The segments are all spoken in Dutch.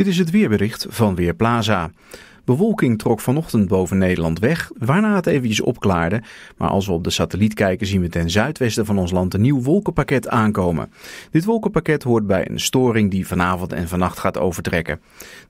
Dit is het weerbericht van Weerplaza. Bewolking trok vanochtend boven Nederland weg, waarna het eventjes opklaarde. Maar als we op de satelliet kijken zien we ten zuidwesten van ons land een nieuw wolkenpakket aankomen. Dit wolkenpakket hoort bij een storing die vanavond en vannacht gaat overtrekken.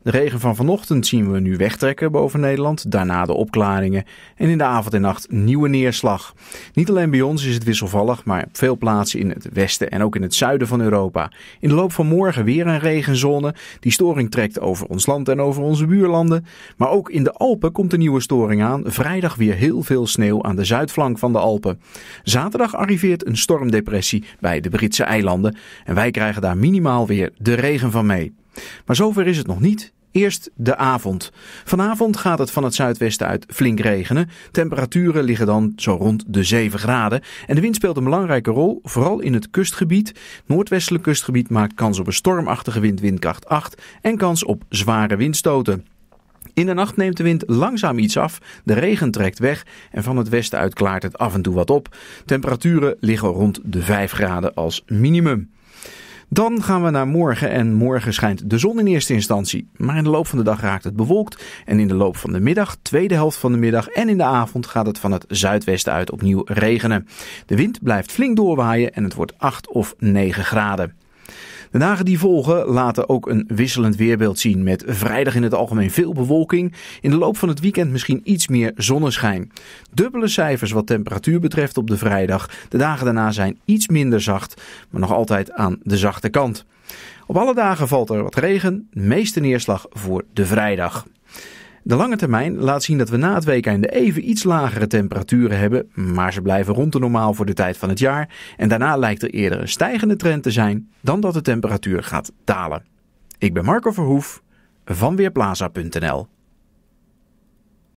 De regen van vanochtend zien we nu wegtrekken boven Nederland, daarna de opklaringen en in de avond en nacht nieuwe neerslag. Niet alleen bij ons is het wisselvallig, maar op veel plaatsen in het westen en ook in het zuiden van Europa. In de loop van morgen weer een regenzone. Die storing trekt over ons land en over onze buurlanden, maar ook in de Alpen komt een nieuwe storing aan. Vrijdag weer heel veel sneeuw aan de zuidflank van de Alpen. Zaterdag arriveert een stormdepressie bij de Britse eilanden. En wij krijgen daar minimaal weer de regen van mee. Maar zover is het nog niet. Eerst de avond. Vanavond gaat het van het zuidwesten uit flink regenen. Temperaturen liggen dan zo rond de 7 graden. En de wind speelt een belangrijke rol, vooral in het kustgebied. Noordwestelijk kustgebied maakt kans op een stormachtige wind, windkracht 8 en kans op zware windstoten. In de nacht neemt de wind langzaam iets af, de regen trekt weg en van het westen uit klaart het af en toe wat op. Temperaturen liggen rond de 5 graden als minimum. Dan gaan we naar morgen en morgen schijnt de zon in eerste instantie. Maar in de loop van de dag raakt het bewolkt en in de loop van de middag, tweede helft van de middag en in de avond gaat het van het zuidwesten uit opnieuw regenen. De wind blijft flink doorwaaien en het wordt 8 of 9 graden. De dagen die volgen laten ook een wisselend weerbeeld zien. Met vrijdag in het algemeen veel bewolking. In de loop van het weekend misschien iets meer zonneschijn. Dubbele cijfers wat temperatuur betreft op de vrijdag. De dagen daarna zijn iets minder zacht, maar nog altijd aan de zachte kant. Op alle dagen valt er wat regen, meeste neerslag voor de vrijdag. De lange termijn laat zien dat we na het weekende even iets lagere temperaturen hebben, maar ze blijven rond de normaal voor de tijd van het jaar. En daarna lijkt er eerder een stijgende trend te zijn dan dat de temperatuur gaat dalen. Ik ben Marco Verhoef van Weerplaza.nl.